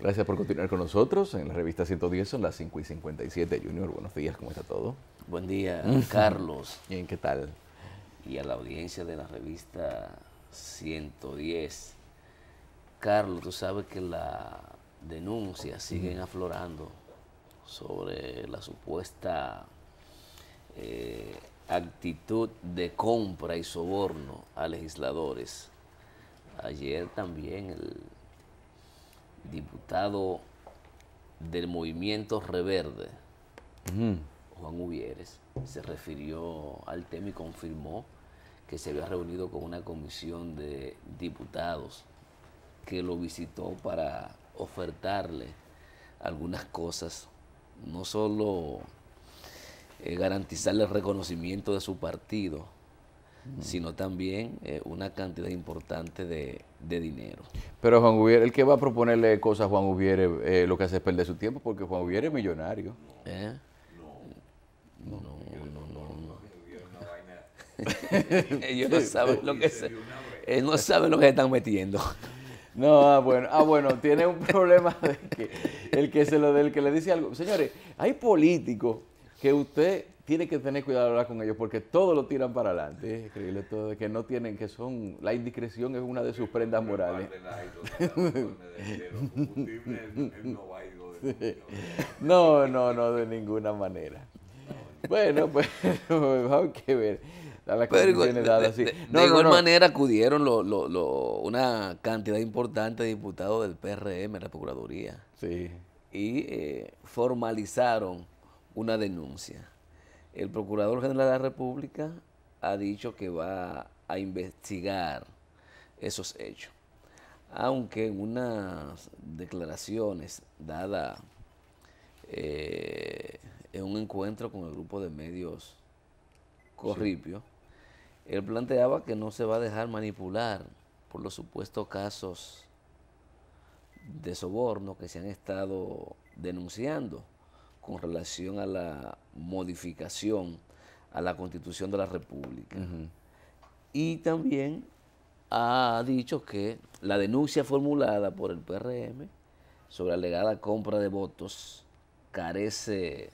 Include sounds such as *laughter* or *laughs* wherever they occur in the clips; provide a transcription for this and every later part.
Gracias por continuar con nosotros. En la revista 110 son las 5 y 57. Junior, buenos días, ¿cómo está todo? Buen día, *laughs* Carlos. Bien, ¿qué tal? Y a la audiencia de la revista 110. Carlos, tú sabes que las denuncias siguen aflorando sobre la supuesta eh, actitud de compra y soborno a legisladores. Ayer también el diputado del movimiento Reverde, Juan Ubieres, se refirió al tema y confirmó que se había reunido con una comisión de diputados que lo visitó para ofertarle algunas cosas, no solo eh, garantizarle el reconocimiento de su partido, sino también eh, una cantidad importante de de dinero. Pero Juan Ubiere, el que va a proponerle cosas a Juan Ubiere, eh, lo que hace es perder su tiempo, porque Juan Ubiere es millonario. ¿Eh? No, no, no. no. *laughs* Ellos no saben lo que se, no sabe lo que se están metiendo. No, ah, bueno, ah, bueno, tiene un problema de que el que se lo del que le dice algo. Señores, hay políticos que usted tiene que tener cuidado de hablar con ellos porque todos lo tiran para adelante. Es increíble todo que no tienen, que son, la indiscreción es una de sus prendas morales. *laughs* No, no, no, de ninguna manera. Bueno, pues *laughs* vamos a ver. de, igual manera acudieron una cantidad importante de diputados del PRM, la Procuraduría. Sí. Y eh, formalizaron una denuncia. El Procurador General de la República ha dicho que va a investigar esos hechos. Aunque en unas declaraciones dadas eh, en un encuentro con el grupo de medios Corripio, él planteaba que no se va a dejar manipular por los supuestos casos de soborno que se han estado denunciando con relación a la modificación a la Constitución de la República. Y también ha dicho que la denuncia formulada por el PRM sobre alegada compra de votos carece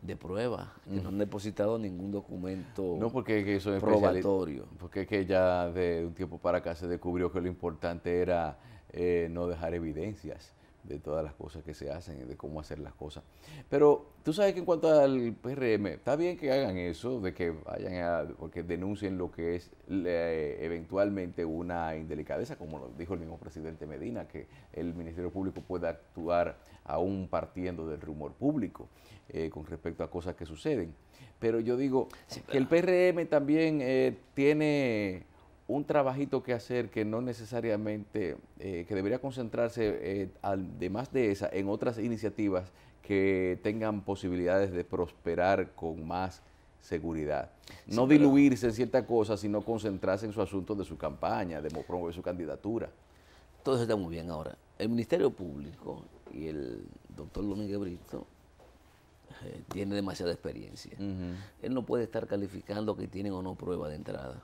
de prueba, que no han depositado ningún documento no, porque eso es probatorio. Porque que ya de un tiempo para acá se descubrió que lo importante era eh, no dejar evidencias de todas las cosas que se hacen y de cómo hacer las cosas. Pero tú sabes que en cuanto al PRM, está bien que hagan eso, de que vayan a, porque denuncien lo que es eventualmente una indelicadeza, como lo dijo el mismo presidente Medina, que el Ministerio Público pueda actuar aún partiendo del rumor público eh, con respecto a cosas que suceden. Pero yo digo que el PRM también eh, tiene un trabajito que hacer que no necesariamente, eh, que debería concentrarse, eh, además de esa, en otras iniciativas que tengan posibilidades de prosperar con más seguridad. No diluirse en cierta cosa, sino concentrarse en su asunto de su campaña, de promover su candidatura. Todo eso está muy bien ahora. El Ministerio Público y el doctor Domínguez Brito eh, tiene demasiada experiencia. Él no puede estar calificando que tienen o no prueba de entrada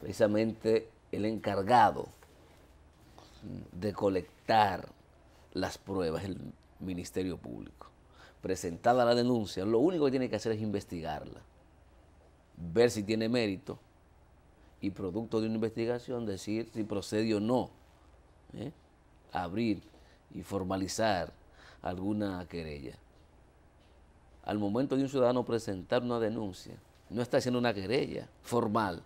precisamente el encargado de colectar las pruebas, el Ministerio Público. Presentada la denuncia, lo único que tiene que hacer es investigarla, ver si tiene mérito y producto de una investigación decir si procede o no ¿eh? abrir y formalizar alguna querella. Al momento de un ciudadano presentar una denuncia, no está haciendo una querella formal,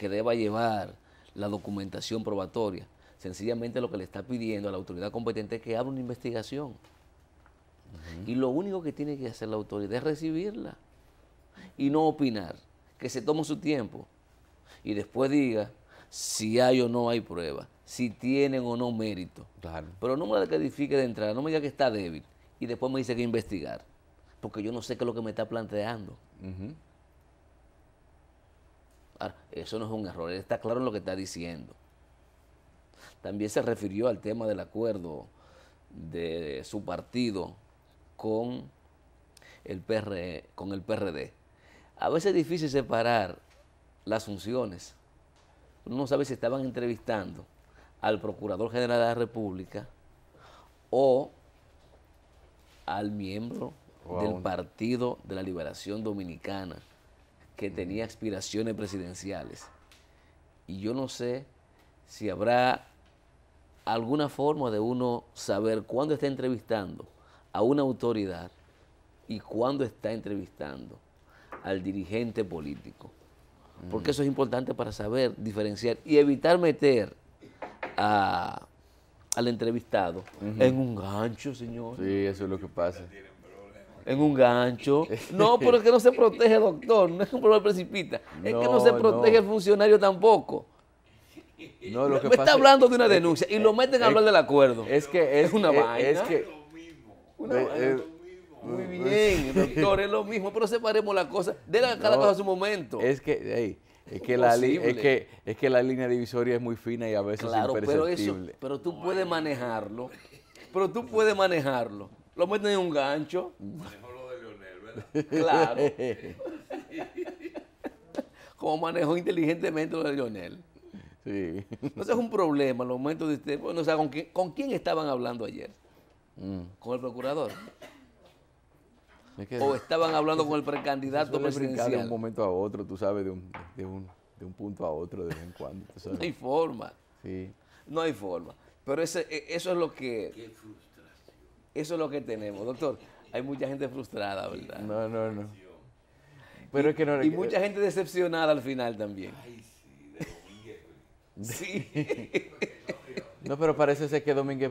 que deba llevar la documentación probatoria. Sencillamente lo que le está pidiendo a la autoridad competente es que abra una investigación. Y lo único que tiene que hacer la autoridad es recibirla y no opinar, que se tome su tiempo y después diga si hay o no hay prueba, si tienen o no mérito. Pero no me la califique de entrada, no me diga que está débil y después me dice que investigar, porque yo no sé qué es lo que me está planteando eso no es un error, está claro lo que está diciendo. También se refirió al tema del acuerdo de su partido con el, PRD. E, a veces es difícil separar las funciones. Uno no sabe si estaban entrevistando al Procurador General de la República o al miembro del Partido de la Liberación Dominicana que tenía aspiraciones presidenciales. Y yo no sé si habrá alguna forma de uno saber cuándo está entrevistando a una autoridad y cuándo está entrevistando al dirigente político. Porque mm. eso es importante para saber diferenciar y evitar meter al entrevistado en un gancho, señor. Sí, eso es lo que pasa en un gancho. *laughs* No, pero es que no se protege, doctor. No es un problema precipita. Es que no se protege el funcionario tampoco. No, lo que Me está hablando de una denuncia y lo meten a hablar del acuerdo. Es que es, una vaina. Es que una eh, eh, Muy bien, *laughs* doctor, es lo mismo, pero separemos la cosa. De la, cada cosa a su momento. Es que, es que, la que, es que la línea divisoria es muy fina y a veces es imperceptible. Pero, eso, pero tú puedes manejarlo. Pero tú puedes manejarlo lo meten en un gancho. Manejó lo de Leonel, ¿verdad? Claro. Como manejó inteligentemente lo de Lionel? Sí. Entonces es un problema los momentos de usted. o sea, ¿con quién, estaban hablando ayer? Mm. ¿Con el procurador? ¿O estaban hablando con el precandidato presidencial? de un momento a otro, tú sabes, de un, punto a otro de vez en cuando. No hay forma. Sí. No hay forma. Pero e, eso es lo que... Eso es lo que tenemos, doctor. Hay mucha gente frustrada, ¿verdad? No, no, no. Pero y, es que no, y mucha gente decepcionada al final también. Ay, sí, de Domínguez. Sí. no, pero parece ser que Domínguez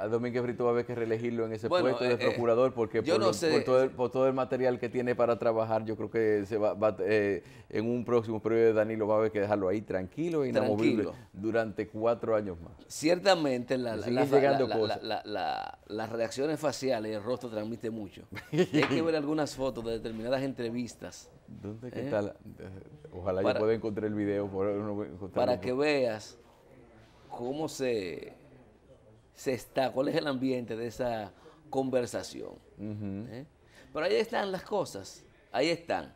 a Domínguez Brito va a haber que reelegirlo en ese puesto de eh, eh, procurador porque por, todo el, material que tiene para trabajar, yo creo que eh, en un próximo periodo de Danilo va a haber que dejarlo ahí tranquilo e inamovible durante cuatro años más. Ciertamente las reacciones faciales y el rostro transmite mucho. *laughs* Hay que ver algunas fotos de determinadas entrevistas. ¿Dónde qué Ojalá yo pueda encontrar el video. para que veas cómo se se está, cuál es el ambiente de esa conversación. ¿Eh? Pero ahí están las cosas, ahí están.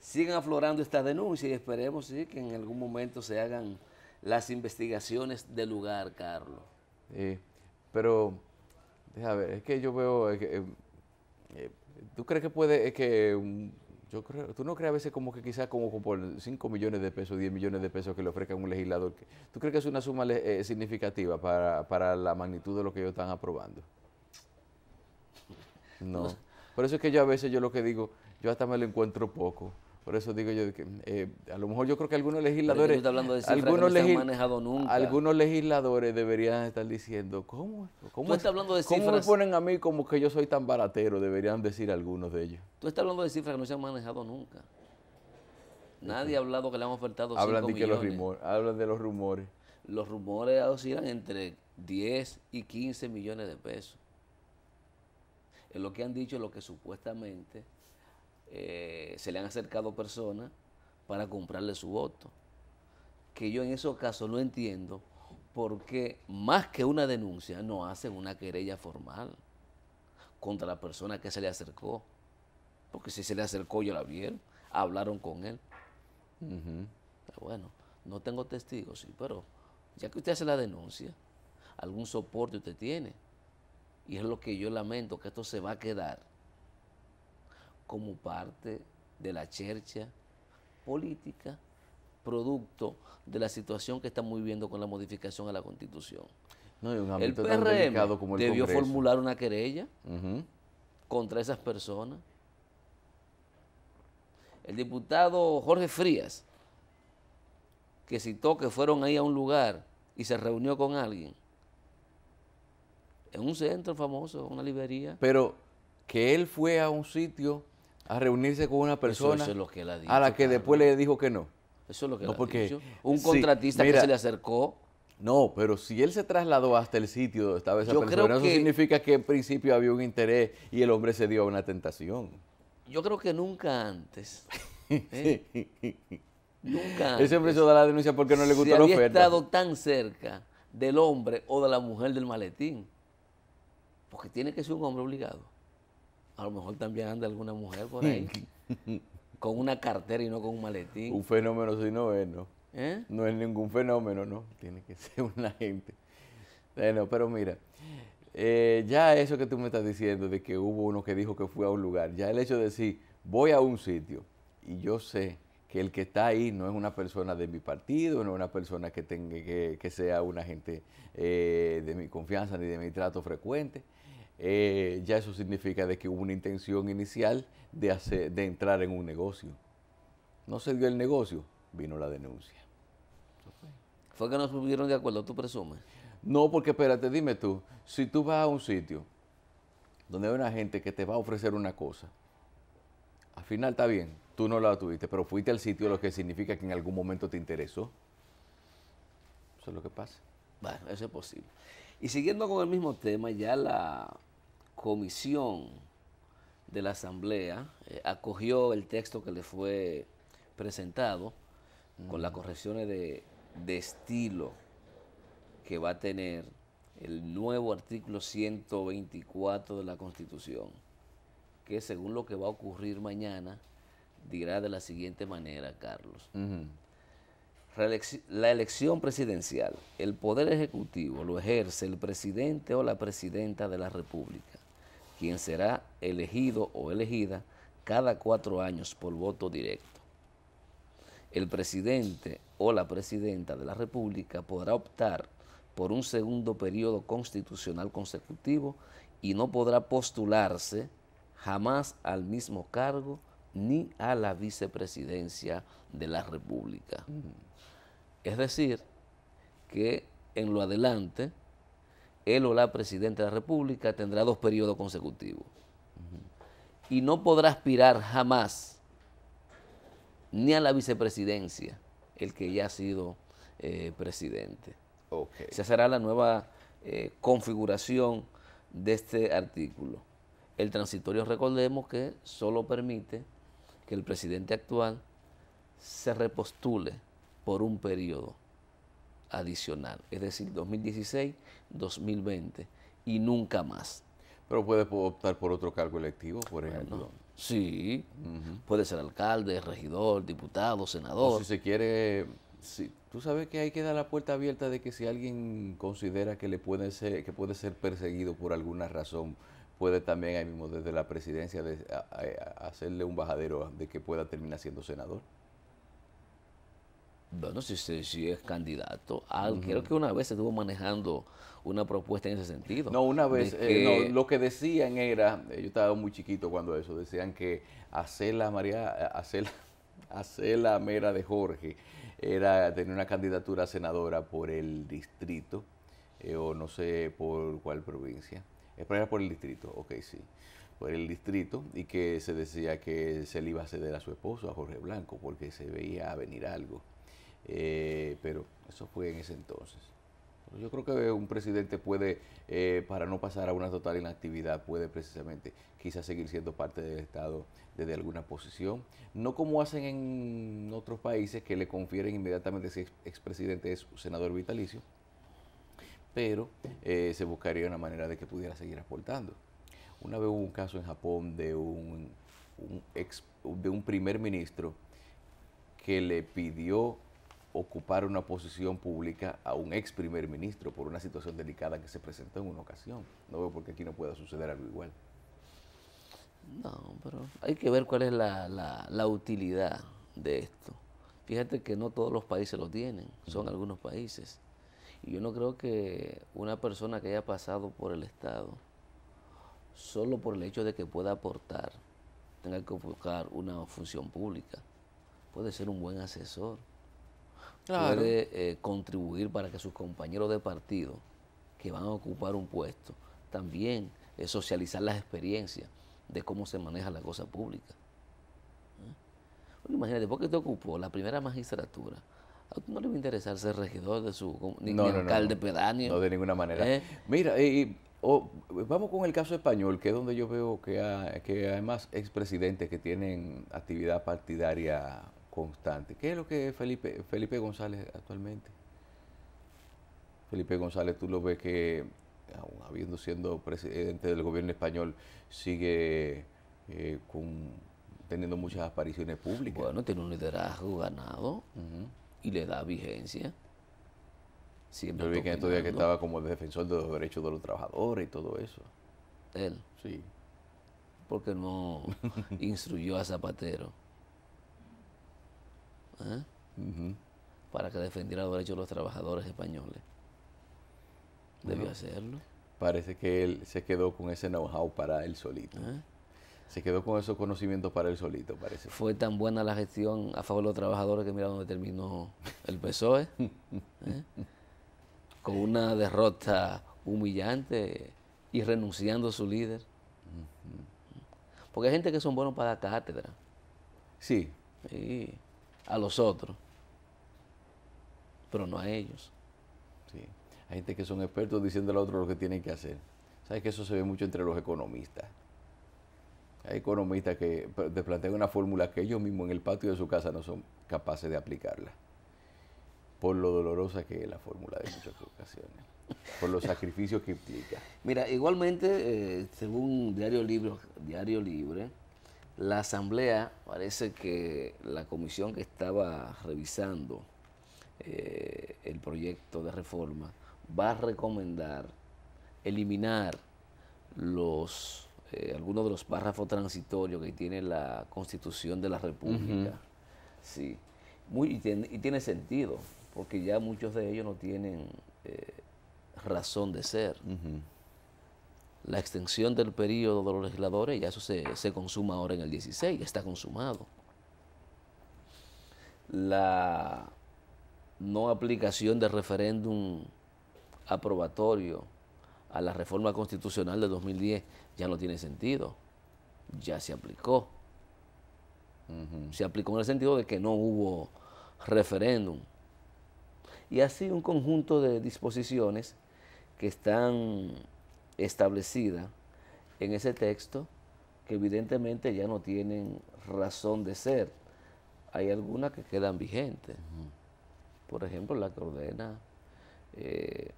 Siguen aflorando estas denuncias y esperemos que en algún momento se hagan las investigaciones del lugar, Carlos. pero, déjame ver, es que yo veo, eh, eh, ¿tú crees que puede, que yo creo, tú no crees a veces como que quizás como por 5 millones de pesos, 10 millones de pesos que le ofrezca un legislador. ¿Tú crees que es una suma eh, significativa para, para, la magnitud de lo que ellos están aprobando? No. Por eso es que yo a veces yo lo que digo, yo hasta me lo encuentro poco. Por eso digo yo que eh, a lo mejor yo creo que algunos legisladores, de algunos, que manejado nunca. algunos legisladores deberían estar diciendo, ¿cómo? ¿Cómo, ¿Tú estás hablando de cifras? ¿cómo me ponen a mí como que yo soy tan baratero? Deberían decir algunos de ellos. Tú estás hablando de cifras que no se han manejado nunca. Nadie ha hablado que le han ofertado hablan 5 de hablan de los rumores. Los rumores eran entre 10 y 15 millones de pesos. Es lo que han dicho, lo que supuestamente eh, se le han acercado personas para comprarle su voto. Que yo en esos casos no entiendo porque más que una denuncia no hacen una querella formal contra la persona que se le acercó. Porque si se le acercó, yo la vieron, hablaron con él. pero bueno, no tengo testigos, sí, pero ya que usted hace la denuncia, algún soporte usted tiene. Y es lo que yo lamento, que esto se va a quedar como parte de la chercha política, producto de la situación que estamos viviendo con la modificación a la Constitución. el PRM debió formular una querella contra esas personas. El diputado Jorge Frías, que citó que fueron ahí a un lugar y se reunió con alguien, en un centro famoso, una librería. Pero que él fue a un sitio a reunirse con una persona a la que después le dijo que no. Eso es lo que Un contratista que se le acercó. No, pero si él se trasladó hasta el sitio donde estaba esa persona, eso significa que en principio había un interés y el hombre se dio a una tentación. Yo creo que nunca antes. *laughs* ¿eh? Nunca antes. da la denuncia porque no le gustó la había estado tan cerca del hombre o de la mujer del maletín. Porque tiene que ser un hombre obligado. A lo mejor también anda alguna mujer por ahí *laughs* con una cartera y no con un maletín. Un fenómeno si no es, ¿no? ¿Eh? No es ningún fenómeno, ¿no? Tiene que *laughs* ser una gente. Bueno, pero mira, eh, ya eso que tú me estás diciendo de que hubo uno que dijo que fue a un lugar, ya el hecho de decir, voy a un sitio y yo sé que el que está ahí no es una persona de mi partido, no es una persona que, tenga, que, sea una gente eh, de mi confianza ni de mi trato frecuente, eh, ya eso significa de que hubo una intención inicial de, hacer, de entrar en un negocio. No se dio el negocio, vino la denuncia. ¿Fue que no se de acuerdo, tú presumes? No, porque espérate, dime tú, si tú vas a un sitio donde hay una gente que te va a ofrecer una cosa, al final está bien, tú no la tuviste, pero fuiste al sitio, lo que significa que en algún momento te interesó. Eso es lo que pasa. Bueno, eso es posible. Y siguiendo con el mismo tema, ya la comisión de la Asamblea eh, acogió el texto que le fue presentado con las correcciones de, estilo que va a tener el nuevo artículo 124 de la Constitución, que según lo que va a ocurrir mañana, dirá de la siguiente manera, Carlos. La elección presidencial, el poder ejecutivo lo ejerce el presidente o la presidenta de la República quien será elegido o elegida cada cuatro años por voto directo. El presidente o la presidenta de la República podrá optar por un segundo periodo constitucional consecutivo y no podrá postularse jamás al mismo cargo ni a la vicepresidencia de la República. Mm. Es decir, que en lo adelante él o la presidenta de la República tendrá dos periodos consecutivos. Y no podrá aspirar jamás ni a la vicepresidencia el que ya ha sido eh, presidente. Okay. Esa será la nueva eh, configuración de este artículo. El transitorio, recordemos que solo permite que el presidente actual se repostule por un periodo adicional, es decir, 2016, 2020 y nunca más. Pero puede optar por otro cargo electivo, por ejemplo. sí, puede ser alcalde, regidor, diputado, senador. si se quiere, si, tú sabes que hay que dar la puerta abierta de que si alguien considera que le puede ser, que puede ser perseguido por alguna razón, puede también ahí mismo desde la presidencia hacerle un bajadero de que pueda terminar siendo senador. Bueno, si, si es candidato, ah, creo que una vez se estuvo manejando una propuesta en ese sentido. No, una vez, eh, lo que decían era, eh, yo estaba muy chiquito cuando eso, decían que hacer la María, hacer, eh, la *laughs* mera de Jorge era tener una candidatura senadora por el distrito, o no sé por cuál provincia. Es era por el distrito, ok, sí por el distrito y que se decía que se le iba a ceder a su esposo, a Jorge Blanco, porque se veía venir algo. Eh, pero eso fue en ese entonces. yo creo que un presidente puede, eh, para no pasar a una total inactividad, puede precisamente quizás seguir siendo parte del Estado desde alguna posición. No como hacen en otros países que le confieren inmediatamente si expresidente es senador vitalicio, pero eh, se buscaría una manera de que pudiera seguir aportando. Una vez hubo un caso en Japón de un ex, de un primer ministro que le pidió ocupar una posición pública a un ex primer ministro por una situación delicada que se presentó en una ocasión. No veo por qué aquí no pueda suceder algo igual. No, pero hay que ver cuál es la, la, utilidad de esto. Fíjate que no todos los países lo tienen, son algunos países. Y yo no creo que una persona que haya pasado por el Estado, solo por el hecho de que pueda aportar, tenga que buscar una función pública. Puede ser un buen asesor, puede eh, contribuir para que sus compañeros de partido que van a ocupar un puesto también eh, socializar las experiencias de cómo se maneja la cosa pública. ¿Eh? imagínate, ¿por qué te ocupó la primera magistratura? ¿A usted no le va a interesar ser regidor de su ni, alcalde no, pedáneo? No, de ninguna manera. Mira, y, vamos con el caso español, que es donde yo veo que, que hay más expresidentes que tienen actividad partidaria constante. ¿Qué es lo que es Felipe, Felipe González actualmente? Felipe González, tú lo ves que, aún habiendo siendo presidente del gobierno español, sigue eh, con, teniendo muchas apariciones públicas. Bueno, tiene un liderazgo ganado y le da vigencia. Siempre vi que en estos días que estaba como el defensor de los derechos de los trabajadores y todo eso. Él. Sí. Porque no *laughs* instruyó a Zapatero. ¿Eh? para que defendiera los derechos de los trabajadores españoles. Debió hacerlo. Parece que él se quedó con ese know-how para él solito. ¿Eh? Se quedó con esos conocimientos para él solito, parece. Fue tan buena la gestión a favor de los trabajadores que mira dónde terminó el PSOE. ¿eh? Con una derrota humillante y renunciando a su líder. Porque hay gente que son buenos para la cátedra. Sí. Sí a los otros, pero no a ellos. Sí. Hay gente que son expertos diciendo al otro lo que tienen que hacer. ¿Sabes que eso se ve mucho entre los economistas? Hay economistas que te plantean una fórmula que ellos mismos en el patio de su casa no son capaces de aplicarla. Por lo dolorosa que es la fórmula de muchas ocasiones. Por los sacrificios que implica. Mira, igualmente, eh, según Diario Libre, Diario Libre, la Asamblea, parece que la comisión que estaba revisando eh, el proyecto de reforma va a recomendar eliminar los eh, algunos de los párrafos transitorios que tiene la Constitución de la República. Sí. Muy, y, tiene sentido, porque ya muchos de ellos no tienen eh, razón de ser la extensión del periodo de los legisladores, ya eso se, consuma ahora en el 16, está consumado. La no aplicación del referéndum aprobatorio a la reforma constitucional de 2010 ya no tiene sentido, ya se aplicó. Se aplicó en el sentido de que no hubo referéndum. Y así un conjunto de disposiciones que están establecida en ese texto que evidentemente ya no tienen razón de ser. Hay algunas que quedan vigentes. Por ejemplo, la que ordena eh,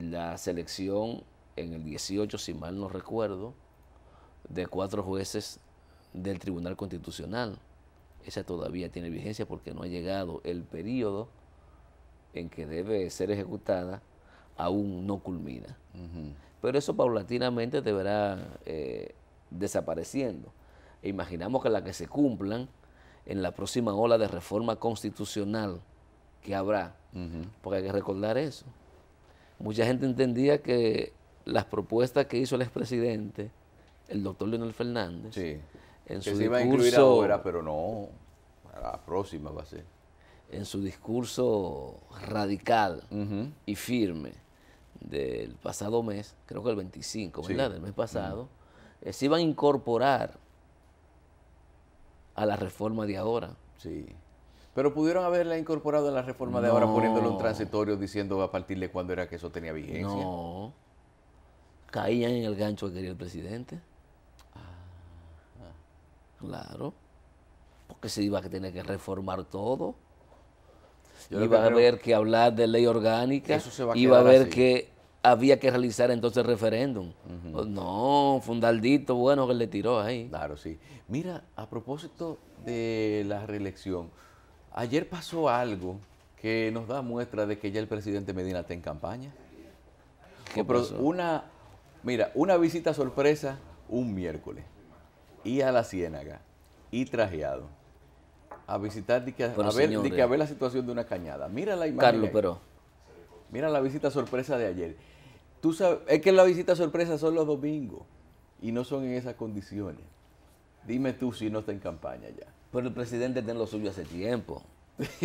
la selección en el 18, si mal no recuerdo, de cuatro jueces del Tribunal Constitucional. Esa todavía tiene vigencia porque no ha llegado el periodo en que debe ser ejecutada aún no culmina. Pero eso paulatinamente deberá verá eh, desapareciendo. E imaginamos que las que se cumplan en la próxima ola de reforma constitucional que habrá, porque hay que recordar eso. Mucha gente entendía que las propuestas que hizo el expresidente, el doctor Leonel Fernández, en su discurso, ahora, pero no, la próxima va a ser. En su discurso radical y firme, del pasado mes, creo que el 25, ¿verdad? Del mes pasado, eh, se iban a incorporar a la reforma de ahora. Sí. Pero pudieron haberla incorporado a la reforma de ahora poniéndolo en transitorio diciendo a partir de cuándo era que eso tenía vigencia. No. Caían en el gancho que quería el presidente. Ah, ah. Claro. Porque se iba a tener que reformar todo iba a haber que hablar de ley orgánica, iba a haber que había que realizar entonces referéndum. No, fundaldito, bueno, que le tiró ahí. Claro, sí. Mira, a propósito de la reelección, ayer pasó algo que nos da muestra de que ya el presidente Medina está en campaña. Una, mira, una visita sorpresa un miércoles, y a la Ciénaga, y trajeado a visitar, que, a, ver, que la situación de una cañada. Mira la imagen. Carlos, pero. Mira la visita sorpresa de ayer. Tú sabes, es que la visita sorpresa son los domingos y no son en esas condiciones. Dime tú si no está en campaña ya. Pero el presidente tiene lo suyo hace tiempo. *laughs*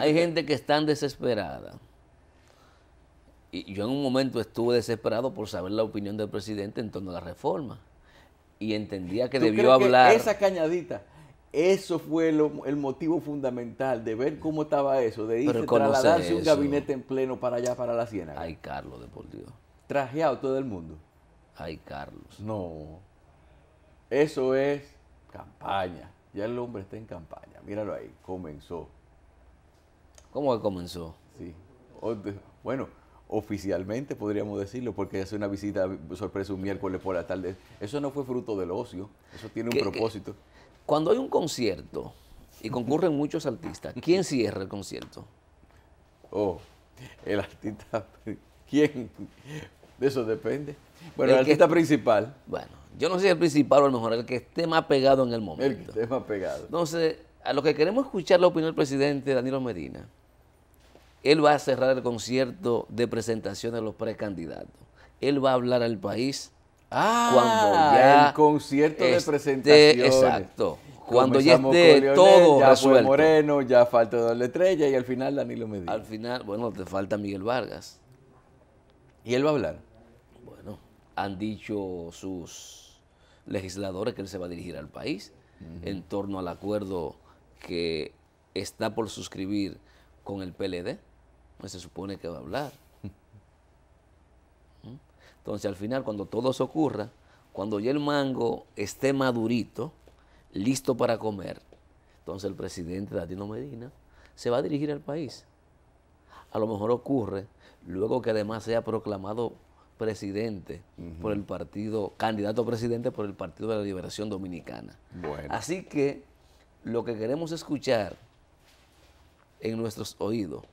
Hay gente que está desesperada. Y yo en un momento estuve desesperado por saber la opinión del presidente en torno a la reforma. Y entendía que debió hablar. esa cañadita eso fue lo, el motivo fundamental de ver cómo estaba eso, de irse, trasladarse eso. un gabinete en pleno para allá, para la siena Ay, Carlos, de por Dios. Trajeado todo el mundo. Ay, Carlos. No. Eso es campaña. Ya el hombre está en campaña. Míralo ahí, comenzó. ¿Cómo que comenzó? Sí. Bueno, oficialmente podríamos decirlo, porque hace una visita sorpresa un miércoles por la tarde. Eso no fue fruto del ocio, eso tiene un propósito. Cuando hay un concierto y concurren muchos artistas, ¿quién cierra el concierto? Oh, el artista. ¿Quién? De eso depende. Bueno, el, artista principal. Bueno, yo no sé si el principal o lo mejor, el que esté más pegado en el momento. El que esté más pegado. Entonces, a lo que queremos escuchar la opinión del presidente Danilo Medina, él va a cerrar el concierto de presentación de los precandidatos. Él va a hablar al país cuando ah, ya el concierto de este, presentación. Exacto. Cuando ya esté todo ya resuelto. Moreno, ya falta Doble Estrella y al final Danilo Medina. Al final, bueno, te falta Miguel Vargas. ¿Y él va a hablar? Bueno, han dicho sus legisladores que él se va a dirigir al país en torno al acuerdo que está por suscribir con el PLD. Pues se supone que va a hablar. Entonces al final cuando todo se ocurra, cuando ya el mango esté madurito, listo para comer, entonces el presidente Latino Medina se va a dirigir al país. A lo mejor ocurre luego que además sea proclamado presidente por el partido, candidato presidente por el Partido de la Liberación Dominicana. Bueno. Así que lo que queremos escuchar en nuestros oídos,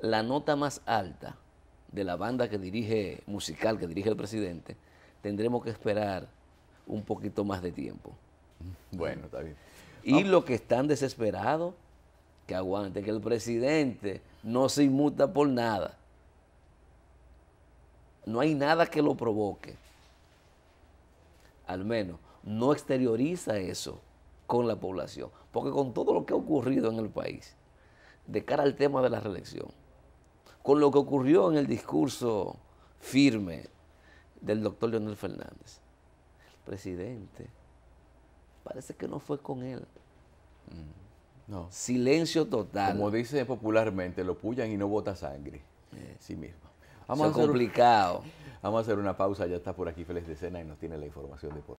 la nota más alta, de la banda que dirige, musical que dirige el presidente, tendremos que esperar un poquito más de tiempo. Mm, bueno, está bien. Y lo que están desesperados, que aguante que el presidente no se inmuta por nada. No hay nada que lo provoque. Al menos, no exterioriza eso con la población. Porque con todo lo que ha ocurrido en el país, de cara al tema de la reelección, con lo que ocurrió en el discurso firme del doctor Leonel Fernández. El Presidente, parece que no fue con él. Mm, no. Silencio total. Como dice popularmente, lo puyan y no bota sangre. Eh, sí mismo. Vamos a complicado. vamos a hacer una pausa, ya está por aquí Félix de Cena y nos tiene la información de por